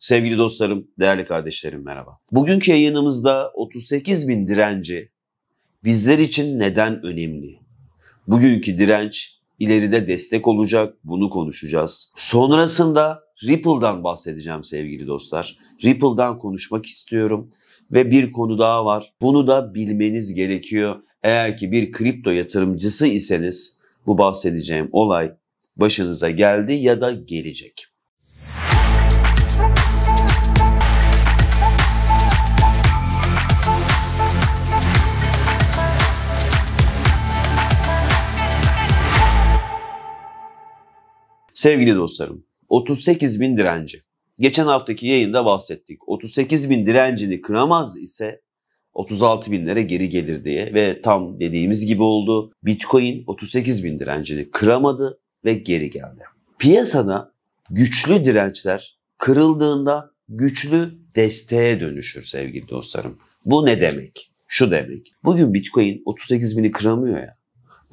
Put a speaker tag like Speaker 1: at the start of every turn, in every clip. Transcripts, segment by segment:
Speaker 1: Sevgili dostlarım, değerli kardeşlerim merhaba. Bugünkü yayınımızda 38 bin direnci bizler için neden önemli? Bugünkü direnç ileride destek olacak bunu konuşacağız. Sonrasında Ripple'dan bahsedeceğim sevgili dostlar. Ripple'dan konuşmak istiyorum ve bir konu daha var. Bunu da bilmeniz gerekiyor. Eğer ki bir kripto yatırımcısı iseniz bu bahsedeceğim olay başınıza geldi ya da gelecek. Sevgili dostlarım, 38 bin direnci. Geçen haftaki yayında bahsettik. 38 bin direncini kıramaz ise 36 binlere geri gelir diye ve tam dediğimiz gibi oldu. Bitcoin 38 bin direncini kıramadı ve geri geldi. Piyasada güçlü dirençler kırıldığında güçlü desteğe dönüşür sevgili dostlarım. Bu ne demek? Şu demek. Bugün Bitcoin 38 bini kıramıyor ya.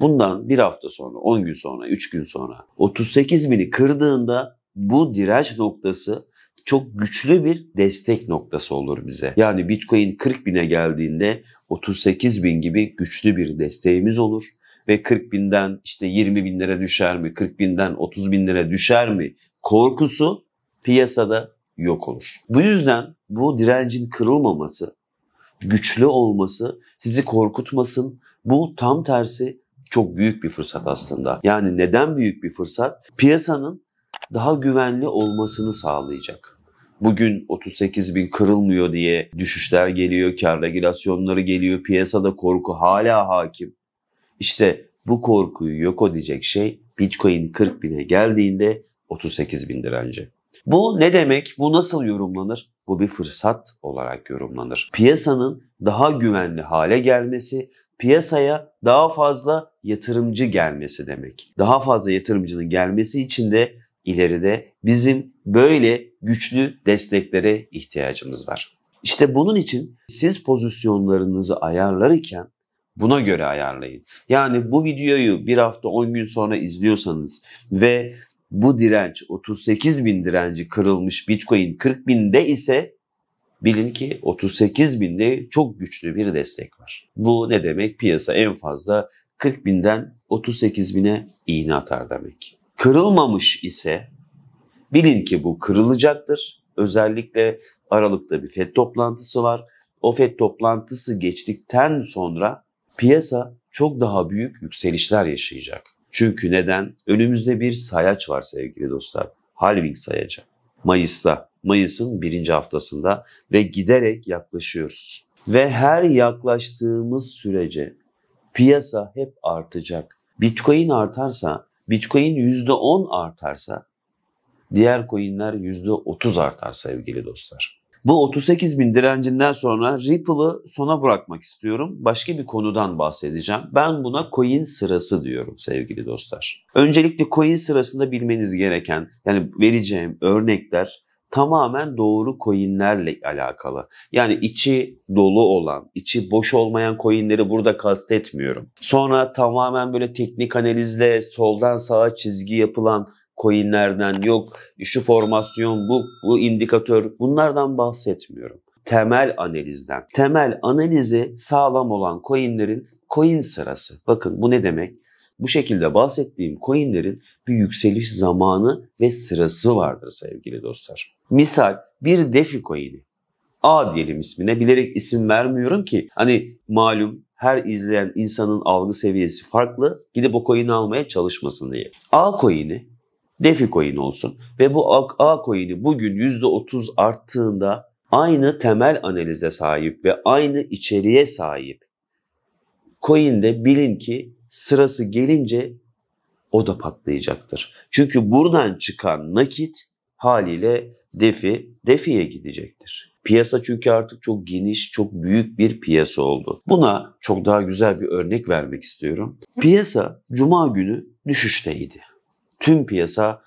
Speaker 1: Bundan bir hafta sonra, 10 gün sonra, 3 gün sonra 38 bini kırdığında bu direnç noktası çok güçlü bir destek noktası olur bize. Yani Bitcoin 40 bine geldiğinde 38 bin gibi güçlü bir desteğimiz olur. Ve 40 binden işte 20 binlere düşer mi, 40 binden 30 binlere düşer mi korkusu piyasada yok olur. Bu yüzden bu direncin kırılmaması, güçlü olması sizi korkutmasın. Bu tam tersi çok büyük bir fırsat aslında. Yani neden büyük bir fırsat? Piyasanın daha güvenli olmasını sağlayacak. Bugün 38 bin kırılmıyor diye düşüşler geliyor, kar regülasyonları geliyor, piyasada korku hala hakim. İşte bu korkuyu yok edecek şey Bitcoin 40 bine geldiğinde 38 bin direnci. Bu ne demek? Bu nasıl yorumlanır? Bu bir fırsat olarak yorumlanır. Piyasanın daha güvenli hale gelmesi, piyasaya daha fazla yatırımcı gelmesi demek. Daha fazla yatırımcının gelmesi için de ileride bizim böyle güçlü desteklere ihtiyacımız var. İşte bunun için siz pozisyonlarınızı ayarlarken buna göre ayarlayın. Yani bu videoyu bir hafta 10 gün sonra izliyorsanız ve bu direnç 38 bin direnci kırılmış Bitcoin 40 binde ise Bilin ki 38 binde çok güçlü bir destek var. Bu ne demek? Piyasa en fazla 40 binden 38 bine iğne atar demek. Kırılmamış ise bilin ki bu kırılacaktır. Özellikle Aralık'ta bir FED toplantısı var. O FED toplantısı geçtikten sonra piyasa çok daha büyük yükselişler yaşayacak. Çünkü neden? Önümüzde bir sayaç var sevgili dostlar. Halving sayacı Mayıs'ta Mayıs'ın birinci haftasında ve giderek yaklaşıyoruz. Ve her yaklaştığımız sürece piyasa hep artacak. Bitcoin artarsa, Bitcoin %10 artarsa, diğer coinler %30 artar sevgili dostlar. Bu 38 bin direncinden sonra Ripple'ı sona bırakmak istiyorum. Başka bir konudan bahsedeceğim. Ben buna coin sırası diyorum sevgili dostlar. Öncelikle coin sırasında bilmeniz gereken yani vereceğim örnekler tamamen doğru coinlerle alakalı. Yani içi dolu olan, içi boş olmayan coinleri burada kastetmiyorum. Sonra tamamen böyle teknik analizle soldan sağa çizgi yapılan coinlerden yok şu formasyon bu bu indikatör bunlardan bahsetmiyorum. Temel analizden. Temel analizi sağlam olan coinlerin coin sırası. Bakın bu ne demek? bu şekilde bahsettiğim coinlerin bir yükseliş zamanı ve sırası vardır sevgili dostlar. Misal bir DeFi coin'i. A diyelim ismine bilerek isim vermiyorum ki hani malum her izleyen insanın algı seviyesi farklı gidip o coin'i almaya çalışmasın diye. A coin'i DeFi coin olsun ve bu A coin'i bugün %30 arttığında aynı temel analize sahip ve aynı içeriğe sahip coin'de bilin ki sırası gelince o da patlayacaktır. Çünkü buradan çıkan nakit haliyle defi defiye gidecektir. Piyasa çünkü artık çok geniş, çok büyük bir piyasa oldu. Buna çok daha güzel bir örnek vermek istiyorum. Piyasa cuma günü düşüşteydi. Tüm piyasa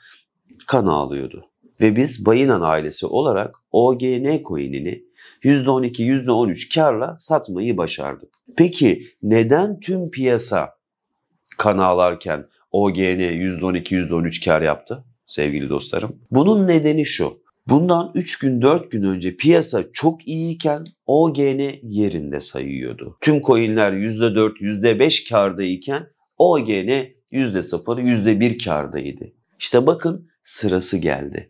Speaker 1: kan ağlıyordu. Ve biz Bayinan ailesi olarak OGN coin'ini %12, %13 karla satmayı başardık. Peki neden tüm piyasa kan ağlarken OGN %12-%13 kar yaptı sevgili dostlarım. Bunun nedeni şu. Bundan 3 gün 4 gün önce piyasa çok iyiyken OGN yerinde sayıyordu. Tüm coinler %4 %5 kardayken OGN %0 %1 kardaydı. İşte bakın sırası geldi.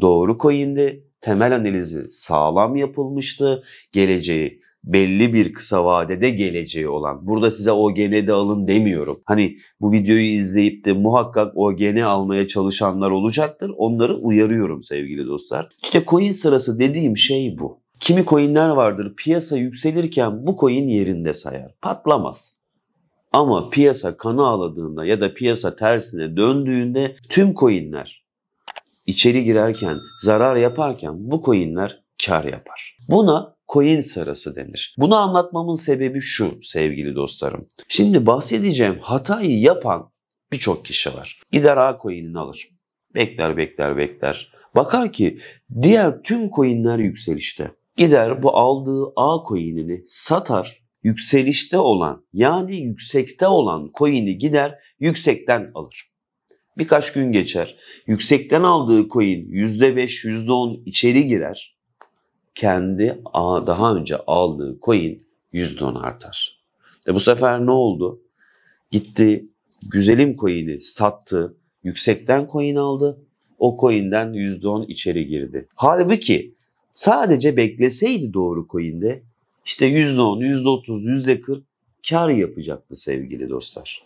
Speaker 1: Doğru coin'di, temel analizi sağlam yapılmıştı, geleceği belli bir kısa vadede geleceği olan. Burada size OGN de alın demiyorum. Hani bu videoyu izleyip de muhakkak OGN almaya çalışanlar olacaktır. Onları uyarıyorum sevgili dostlar. İşte coin sırası dediğim şey bu. Kimi coinler vardır piyasa yükselirken bu coin yerinde sayar. Patlamaz. Ama piyasa kana ağladığında ya da piyasa tersine döndüğünde tüm coinler içeri girerken, zarar yaparken bu coinler kar yapar. Buna Coin sarası denir. Bunu anlatmamın sebebi şu sevgili dostlarım. Şimdi bahsedeceğim hatayı yapan birçok kişi var. Gider A coin'ini alır. Bekler bekler bekler. Bakar ki diğer tüm coin'ler yükselişte. Gider bu aldığı A coin'ini satar. Yükselişte olan yani yüksekte olan coin'i gider yüksekten alır. Birkaç gün geçer. Yüksekten aldığı coin %5, %10 içeri girer kendi daha önce aldığı coin %10 artar. E bu sefer ne oldu? Gitti güzelim coin'i sattı, yüksekten coin aldı, o coin'den %10 içeri girdi. Halbuki sadece bekleseydi doğru coin'de işte %10, %30, %40 kar yapacaktı sevgili dostlar.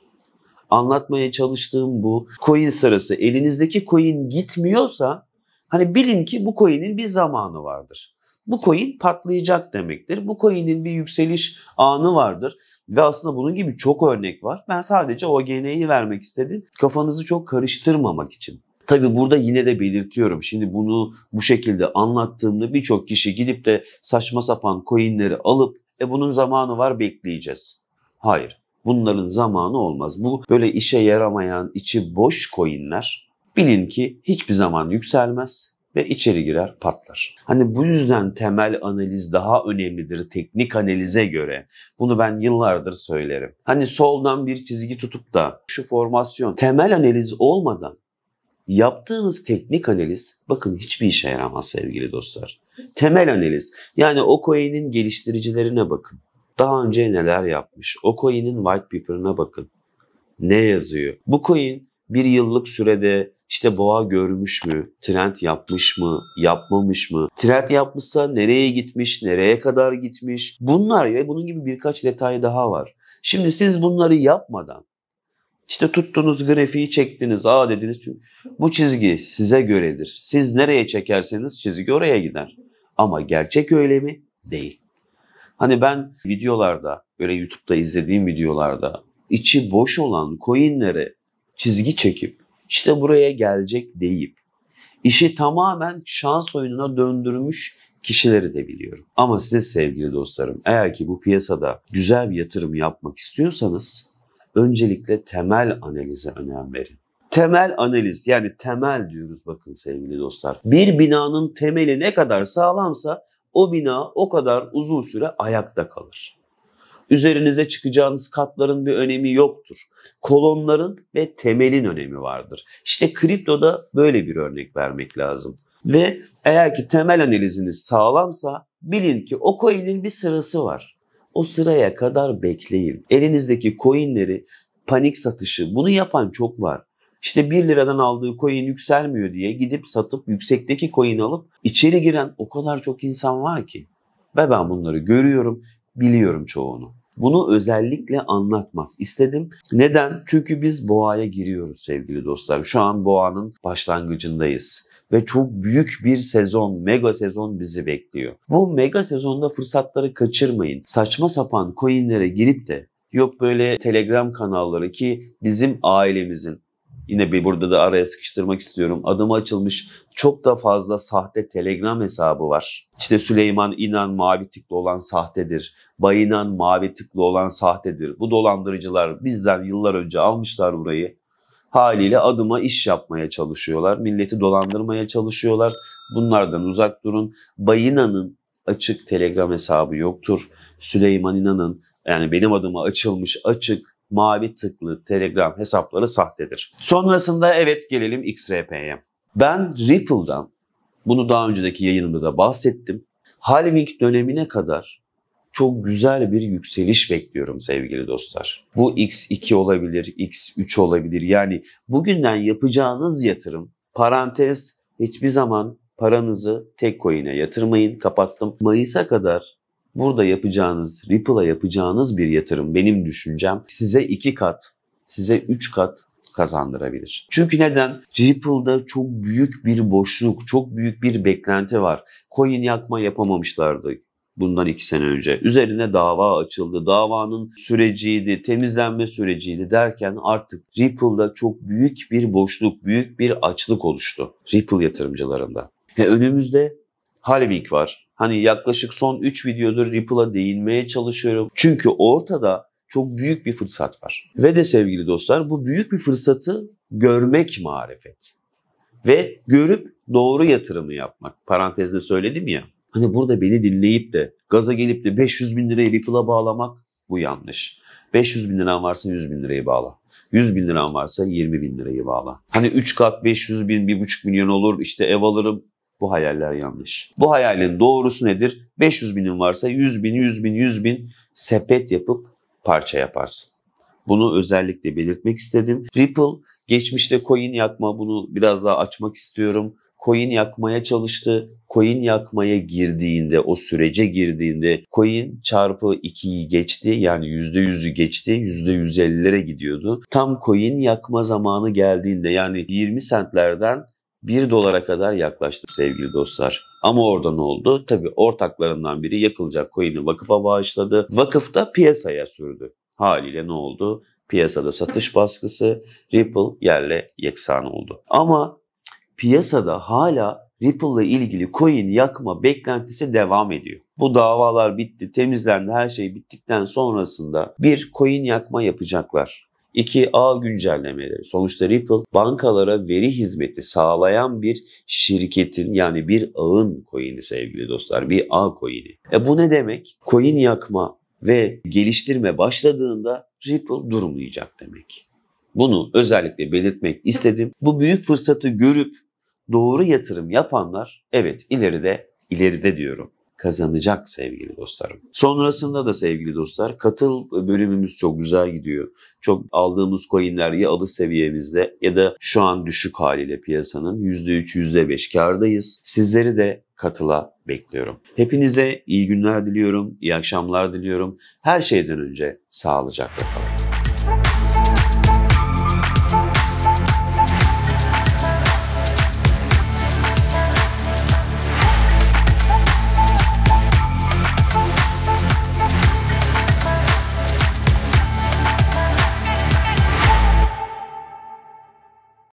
Speaker 1: Anlatmaya çalıştığım bu coin sırası elinizdeki coin gitmiyorsa hani bilin ki bu coin'in bir zamanı vardır bu coin patlayacak demektir. Bu coin'in bir yükseliş anı vardır. Ve aslında bunun gibi çok örnek var. Ben sadece OGN'yi vermek istedim. Kafanızı çok karıştırmamak için. Tabi burada yine de belirtiyorum. Şimdi bunu bu şekilde anlattığımda birçok kişi gidip de saçma sapan coinleri alıp e bunun zamanı var bekleyeceğiz. Hayır. Bunların zamanı olmaz. Bu böyle işe yaramayan içi boş coinler bilin ki hiçbir zaman yükselmez ve içeri girer patlar. Hani bu yüzden temel analiz daha önemlidir teknik analize göre. Bunu ben yıllardır söylerim. Hani soldan bir çizgi tutup da şu formasyon temel analiz olmadan yaptığınız teknik analiz bakın hiçbir işe yaramaz sevgili dostlar. Temel analiz yani o coin'in geliştiricilerine bakın. Daha önce neler yapmış? O coin'in white paper'ına bakın. Ne yazıyor? Bu coin bir yıllık sürede işte boğa görmüş mü? Trend yapmış mı? Yapmamış mı? Trend yapmışsa nereye gitmiş? Nereye kadar gitmiş? Bunlar ve bunun gibi birkaç detay daha var. Şimdi siz bunları yapmadan işte tuttunuz grafiği çektiniz. Aa dediniz. Bu çizgi size göredir. Siz nereye çekerseniz çizgi oraya gider. Ama gerçek öyle mi? Değil. Hani ben videolarda, böyle YouTube'da izlediğim videolarda içi boş olan coinlere çizgi çekip işte buraya gelecek deyip işi tamamen şans oyununa döndürmüş kişileri de biliyorum. Ama size sevgili dostlarım eğer ki bu piyasada güzel bir yatırım yapmak istiyorsanız öncelikle temel analize önem verin. Temel analiz yani temel diyoruz bakın sevgili dostlar. Bir binanın temeli ne kadar sağlamsa o bina o kadar uzun süre ayakta kalır. Üzerinize çıkacağınız katların bir önemi yoktur. Kolonların ve temelin önemi vardır. İşte kriptoda böyle bir örnek vermek lazım. Ve eğer ki temel analiziniz sağlamsa bilin ki o coin'in bir sırası var. O sıraya kadar bekleyin. Elinizdeki coin'leri panik satışı bunu yapan çok var. İşte 1 liradan aldığı coin yükselmiyor diye gidip satıp yüksekteki coin alıp içeri giren o kadar çok insan var ki. Ve ben bunları görüyorum biliyorum çoğunu. Bunu özellikle anlatmak istedim. Neden? Çünkü biz boğaya giriyoruz sevgili dostlar. Şu an boğanın başlangıcındayız ve çok büyük bir sezon, mega sezon bizi bekliyor. Bu mega sezonda fırsatları kaçırmayın. Saçma sapan coinlere girip de yok böyle Telegram kanalları ki bizim ailemizin Yine bir burada da araya sıkıştırmak istiyorum. Adımı açılmış çok da fazla sahte Telegram hesabı var. İşte Süleyman İnan mavi tıklı olan sahtedir. Bayinan mavi tıklı olan sahtedir. Bu dolandırıcılar bizden yıllar önce almışlar burayı. Haliyle adıma iş yapmaya çalışıyorlar. Milleti dolandırmaya çalışıyorlar. Bunlardan uzak durun. Bayinan'ın açık Telegram hesabı yoktur. Süleyman İnan'ın yani benim adıma açılmış açık mavi tıklı Telegram hesapları sahtedir. Sonrasında evet gelelim XRP'ye. Ben Ripple'dan bunu daha önceki yayınımda da bahsettim. Halving dönemine kadar çok güzel bir yükseliş bekliyorum sevgili dostlar. Bu X2 olabilir, X3 olabilir. Yani bugünden yapacağınız yatırım parantez hiçbir zaman paranızı tek coin'e yatırmayın. Kapattım. Mayıs'a kadar Burada yapacağınız, Ripple'a yapacağınız bir yatırım benim düşüncem size iki kat, size üç kat kazandırabilir. Çünkü neden? Ripple'da çok büyük bir boşluk, çok büyük bir beklenti var. Coin yakma yapamamışlardı bundan iki sene önce. Üzerine dava açıldı. Davanın süreciydi, temizlenme süreciydi derken artık Ripple'da çok büyük bir boşluk, büyük bir açlık oluştu Ripple yatırımcılarında. Ve önümüzde halving var. Hani yaklaşık son 3 videodur Ripple'a değinmeye çalışıyorum. Çünkü ortada çok büyük bir fırsat var. Ve de sevgili dostlar bu büyük bir fırsatı görmek marifet. Ve görüp doğru yatırımı yapmak. Parantezde söyledim ya. Hani burada beni dinleyip de gaza gelip de 500 bin lirayı Ripple'a bağlamak bu yanlış. 500 bin liran varsa 100 bin lirayı bağla. 100 bin liran varsa 20 bin lirayı bağla. Hani 3 kat 500 bin, 1,5 milyon olur işte ev alırım, bu hayaller yanlış. Bu hayalin doğrusu nedir? 500 binin varsa 100 bin, 100 bin, 100 bin sepet yapıp parça yaparsın. Bunu özellikle belirtmek istedim. Ripple geçmişte coin yakma bunu biraz daha açmak istiyorum. Coin yakmaya çalıştı. Coin yakmaya girdiğinde, o sürece girdiğinde coin çarpı 2'yi geçti. Yani %100'ü geçti. %150'lere gidiyordu. Tam coin yakma zamanı geldiğinde yani 20 sentlerden 1 dolara kadar yaklaştı sevgili dostlar. Ama orada ne oldu? Tabii ortaklarından biri yakılacak coin'i vakıfa bağışladı. Vakıf da piyasaya sürdü. Haliyle ne oldu? Piyasada satış baskısı, Ripple yerle yeksan oldu. Ama piyasada hala Ripple'la ilgili coin yakma beklentisi devam ediyor. Bu davalar bitti, temizlendi, her şey bittikten sonrasında bir coin yakma yapacaklar. İki a güncellemeleri. Sonuçta Ripple bankalara veri hizmeti sağlayan bir şirketin yani bir ağın coin'i sevgili dostlar. Bir ağ coin'i. E bu ne demek? Coin yakma ve geliştirme başladığında Ripple durmayacak demek. Bunu özellikle belirtmek istedim. Bu büyük fırsatı görüp doğru yatırım yapanlar evet ileride ileride diyorum kazanacak sevgili dostlarım. Sonrasında da sevgili dostlar katıl bölümümüz çok güzel gidiyor. Çok aldığımız coinler ya alış seviyemizde ya da şu an düşük haliyle piyasanın %3 %5 kardayız. Sizleri de katıla bekliyorum. Hepinize iyi günler diliyorum, iyi akşamlar diliyorum. Her şeyden önce sağlıcakla kalın.